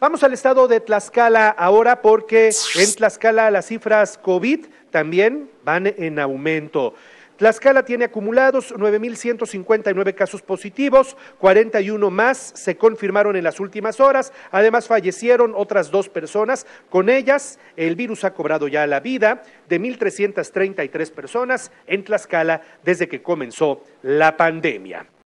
Vamos al estado de Tlaxcala ahora porque en Tlaxcala las cifras COVID también van en aumento. Tlaxcala tiene acumulados 9.159 casos positivos, 41 más se confirmaron en las últimas horas, además fallecieron otras dos personas, con ellas el virus ha cobrado ya la vida de 1.333 personas en Tlaxcala desde que comenzó la pandemia.